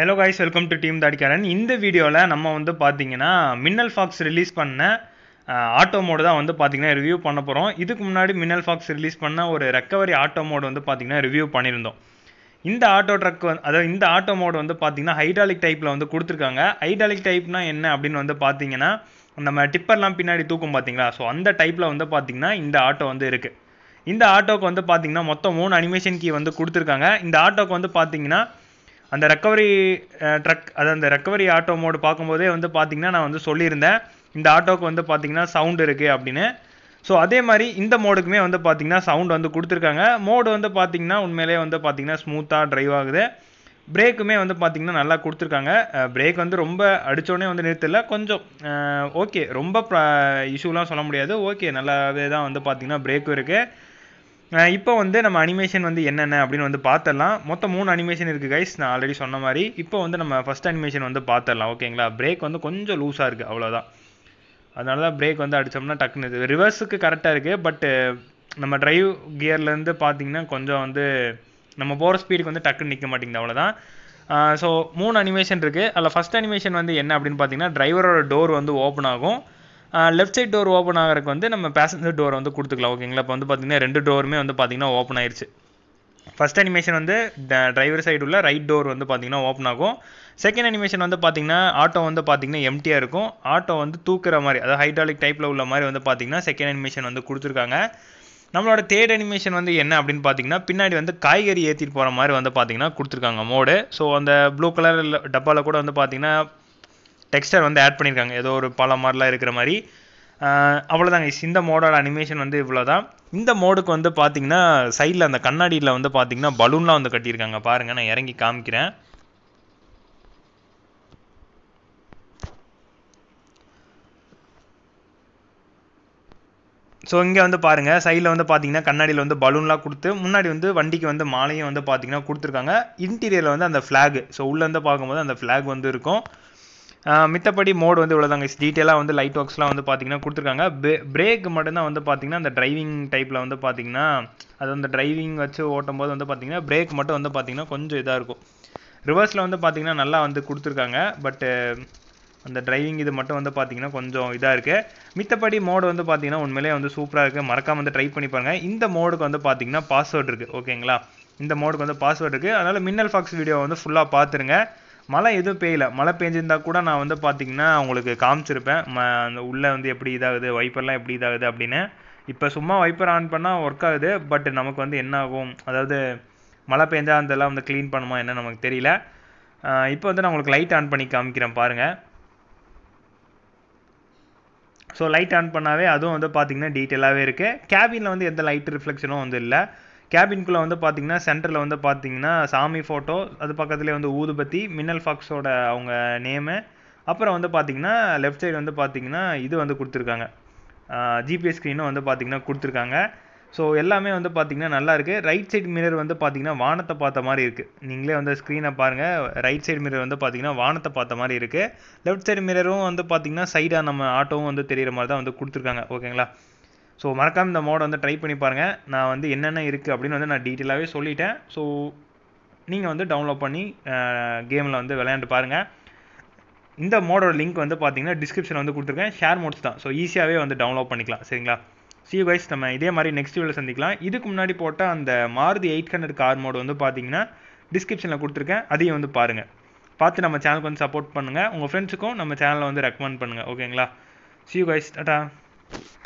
hello guys welcome to team Thadikaran இந்த வீடியோவில் நம்ம வந்து பார்த்தீங்கன்னா மின்னல் ஃபாக்ஸ் ரிலீஸ் பண்ண ஆட்டோ மோடு தான் வந்து பார்த்தீங்கன்னா ரிவ்யூ பண்ண போகிறோம் இதுக்கு முன்னாடி மின்னல் ஃபாக்ஸ் ரிலீஸ் பண்ண ஒரு ரெக்கவரி ஆட்டோ மோடு வந்து பார்த்திங்கன்னா ரிவ்யூ பண்ணியிருந்தோம் இந்த ஆட்டோ ட்ரக் அதாவது இந்த ஆட்டோ மோடு வந்து பார்த்திங்கன்னா ஹைட்ராலிக் டைப்பில் வந்து கொடுத்துருக்காங்க ஹைட்ராலிக் டைப்னா என்ன அப்படின்னு வந்து பார்த்தீங்கன்னா நம்ம டிப்பர்லாம் பின்னாடி தூக்கும் பார்த்தீங்களா ஸோ அந்த டைப்பில் வந்து பார்த்திங்கன்னா இந்த ஆட்டோ வந்து இருக்குது இந்த ஆட்டோக்கு வந்து பார்த்திங்கன்னா மொத்தம் மூணு அனிமேஷன் கீ வந்து கொடுத்துருக்காங்க இந்த ஆட்டோக்கு வந்து பார்த்திங்கன்னா அந்த ரெக்கவரி ட்ரக் அது அந்த ரெக்கவரி ஆட்டோ மோடு பார்க்கும்போதே வந்து பார்த்திங்கன்னா நான் வந்து சொல்லியிருந்தேன் இந்த ஆட்டோக்கு வந்து பார்த்திங்கன்னா சவுண்டு இருக்குது அப்படின்னு ஸோ அதே மாதிரி இந்த மோடுக்குமே வந்து பார்த்திங்கன்னா சவுண்ட் வந்து கொடுத்துருக்காங்க மோடு வந்து பார்த்திங்கன்னா உண்மையிலே வந்து பார்த்திங்கன்னா ஸ்மூத்தாக ட்ரைவ் ஆகுது பிரேக்குமே வந்து பார்த்திங்கன்னா நல்லா கொடுத்துருக்காங்க பிரேக் வந்து ரொம்ப அடித்தோடனே வந்து நிறுத்தல கொஞ்சம் ஓகே ரொம்ப ப்ரா இஷ்யூலாம் சொல்ல முடியாது ஓகே நல்லாவே தான் வந்து பார்த்திங்கன்னா பிரேக்கும் இருக்குது இப்போ வந்து நம்ம அனிமேஷன் வந்து என்னென்ன அப்படின்னு வந்து பார்த்துடலாம் மொத்தம் மூணு அனிமேஷன் இருக்குது கைஸ் நான் ஆல்ரெடி சொன்ன மாதிரி இப்போ வந்து நம்ம ஃபஸ்ட் அனிமேஷன் வந்து பார்த்துடலாம் ஓகேங்களா பிரேக் வந்து கொஞ்சம் லூஸாக இருக்குது அவ்வளோதான் அதனால தான் பிரேக் வந்து அடித்தோம்னா டக்குன்னு ரிவர்ஸுக்கு கரெக்டாக இருக்குது பட்டு நம்ம ட்ரைவ் கியர்லேருந்து பார்த்தீங்கன்னா கொஞ்சம் வந்து நம்ம போகிற ஸ்பீடுக்கு வந்து டக்குன்னு நிற்க மாட்டேங்குது அவ்வளோதான் ஸோ மூணு அனிமேஷன் இருக்குது அதில் ஃபஸ்ட் அனிமேஷன் வந்து என்ன அப்படின்னு பார்த்தீங்கன்னா டிரைவரோட டோர் வந்து ஓப்பன் ஆகும் லெஃப்ட் சைட் டோர் ஓப்பன் ஆகிறதுக்கு வந்து நம்ம பேசஞ்சர் டோர் வந்து கொடுத்துக்கலாம் ஓகேங்களா இப்போ வந்து பார்த்தீங்கன்னா ரெண்டு டோருமே வந்து பார்த்தீங்கன்னா ஓப்பன் ஆயிடுச்சு ஃபஸ்ட் அனிமேஷன் வந்து டிரைவர் சைடு உள்ள ரைட் டோர் வந்து பார்த்தீங்கன்னா ஓப்பன் ஆகும் செகண்ட் அனிமேஷன் வந்து பார்த்தீங்கன்னா ஆட்டோ வந்து பார்த்தீங்கன்னா எம்டியாக இருக்கும் ஆட்டோ வந்து தூக்குற மாதிரி அதாவது ஹைட்ராலிக் டைப்பில் உள்ள மாதிரி வந்து பார்த்தீங்கன்னா செகண்ட் அனிமேஷன் வந்து கொடுத்துருக்காங்க நம்மளோட தேர்ட் அனிமேஷன் வந்து என்ன அப்படின்னு பார்த்தீங்கன்னா பின்னாடி வந்து காய்கறி ஏற்றிட்டு போகிற மாதிரி வந்து பார்த்தீங்கன்னா கொடுத்துருக்காங்க மோடு ஸோ அந்த ப்ளூ கலர் டப்பாவில் கூட வந்து பார்த்தீங்கன்னா டெக்ஸ்டர் வந்து ஆட் பண்ணியிருக்காங்க ஏதோ ஒரு பல மாதிரிலாம் இருக்கிற மாதிரி அவ்வளோதாங்க இந்த மோடோட அனிமேஷன் வந்து இவ்வளோதான் இந்த மோடுக்கு வந்து பார்த்தீங்கன்னா சைடில் அந்த கண்ணாடியில் வந்து பார்த்தீங்கன்னா பலூன்லாம் வந்து கட்டியிருக்காங்க பாருங்கள் நான் இறங்கி காமிக்கிறேன் ஸோ இங்கே வந்து பாருங்கள் சைடில் வந்து பார்த்தீங்கன்னா கண்ணாடியில் வந்து பலூன்லாம் கொடுத்து முன்னாடி வந்து வண்டிக்கு வந்து மாலையும் வந்து பார்த்தீங்கன்னா கொடுத்துருக்காங்க இன்டீரியரில் வந்து அந்த ஃப்ளாக் ஸோ உள்ளேருந்து பார்க்கும்போது அந்த ஃப்ளாக் வந்து இருக்கும் மித்தபடி மோட் வந்து இவ்வளோதாங்க டீட்டெயிலாக வந்து லைட் ஒர்க்ஸ்லாம் வந்து பார்த்தீங்கன்னா கொடுத்துருக்காங்க பிரேக் மட்டும்தான் வந்து பார்த்தீங்கன்னா அந்த டிரைவிங் டைப்பில் வந்து பார்த்தீங்கன்னா அது வந்து டிரைவிங் வச்சு ஓட்டும் போது வந்து பார்த்தீங்கன்னா பிரேக் மட்டும் வந்து பார்த்தீங்கன்னா கொஞ்சம் இதாக இருக்கும் ரிவர்ஸில் வந்து பார்த்தீங்கன்னா நல்லா வந்து கொடுத்துருக்காங்க பட்டு அந்த டிரைவிங் இது மட்டும் வந்து பார்த்தீங்கன்னா கொஞ்சம் இதாக இருக்குது மித்தபடி மோடு வந்து பார்த்தீங்கன்னா உண்மையிலே வந்து சூப்பராக இருக்குது மறக்காமல் வந்து ட்ரை பண்ணி பாருங்கள் இந்த மோடுக்கு வந்து பார்த்தீங்கன்னா பாஸ்வேர்டு இருக்குது ஓகேங்களா இந்த மோடுக்கு வந்து பாஸ்வேர்டு இருக்குது அதனால் மின்னல் ஃபாக்ஸ் வீடியோ வந்து ஃபுல்லாக பார்த்துருங்க மழை எதுவும் பெய்யல மழை பெஞ்சிருந்தா கூட நான் வந்து பார்த்தீங்கன்னா உங்களுக்கு காமிச்சிருப்பேன் ம அந்த உள்ளே வந்து எப்படி இதாகுது வைப்பர்லாம் எப்படி இதாகுது அப்படின்னு இப்போ சும்மா வைப்பர் ஆன் பண்ணால் ஒர்க் ஆகுது பட் நமக்கு வந்து என்ன ஆகும் அதாவது மழை பெஞ்சால் அதெல்லாம் வந்து க்ளீன் பண்ணுமா என்ன நமக்கு தெரியல இப்போ வந்து நான் உங்களுக்கு லைட் ஆன் பண்ணி காமிக்கிறேன் பாருங்கள் ஸோ லைட் ஆன் பண்ணாவே அதுவும் வந்து பார்த்தீங்கன்னா டீட்டெயிலாகவே இருக்குது கேபினில் வந்து எந்த லைட் ரிஃப்ளெக்ஷனும் வந்து இல்லை கேபின்குள்ளே வந்து பார்த்தீங்கன்னா சென்டரில் வந்து பார்த்தீங்கன்னா சாமி ஃபோட்டோ அது பக்கத்துலேயே வந்து ஊதுபத்தி மின்னல் ஃபாக்ஸோட அவங்க நேமு அப்புறம் வந்து பார்த்தீங்கன்னா லெஃப்ட் சைடு வந்து பார்த்தீங்கன்னா இது வந்து கொடுத்துருக்காங்க ஜிபிஎஸ் ஸ்க்ரீனும் வந்து பார்த்தீங்கன்னா கொடுத்துருக்காங்க ஸோ எல்லாமே வந்து பார்த்தீங்கன்னா நல்லா இருக்குது ரைட் சைடு மிரர் வந்து பார்த்தீங்கன்னா வானத்தை பார்த்த மாதிரி இருக்குது நீங்களே வந்து ஸ்க்ரீனை பாருங்கள் ரைட் சைடு மிரர் வந்து பார்த்தீங்கன்னா வானத்தை பார்த்த மாதிரி இருக்குது லெஃப்ட் சைடு மிரரும் வந்து பார்த்தீங்கன்னா சைடாக நம்ம ஆட்டோவும் வந்து தெரிகிற மாதிரி தான் வந்து கொடுத்துருக்காங்க ஓகேங்களா ஸோ மறக்காமல் இந்த மோடை வந்து ட்ரை பண்ணி பாருங்கள் நான் வந்து என்னென்ன இருக்குது அப்படின்னு வந்து நான் டீட்டெயிலாகவே சொல்லிட்டேன் ஸோ நீங்கள் வந்து டவுன்லோட் பண்ணி கேமில் வந்து விளையாண்டு பாருங்கள் இந்த மோடோட லிங்க் வந்து பார்த்தீங்கன்னா டிஸ்கிரிப்ஷனில் வந்து கொடுத்துருக்கேன் ஷேர் மோட்ஸ் தான் ஸோ ஈஸியாகவே வந்து டவுன்லோட் பண்ணிக்கலாம் சரிங்களா சி கைஸ் நம்ம இதே மாதிரி நெக்ஸ்ட் வீடியோவில் சந்திக்கலாம் இதுக்கு முன்னாடி போட்ட அந்த Maruti eight hundred car mod வந்து பார்த்தீங்கன்னா டிஸ்கிரிப்ஷனில் கொடுத்துருக்கேன் அதையும் வந்து பாருங்கள் பார்த்து நம்ம சேனலுக்கு வந்து சப்போர்ட் பண்ணுங்கள் உங்கள் ஃப்ரெண்ட்ஸுக்கும் நம்ம சேனலை வந்து ரெக்கமெண்ட் பண்ணுங்கள் ஓகேங்களா சியூ கைஸ் டாட்டா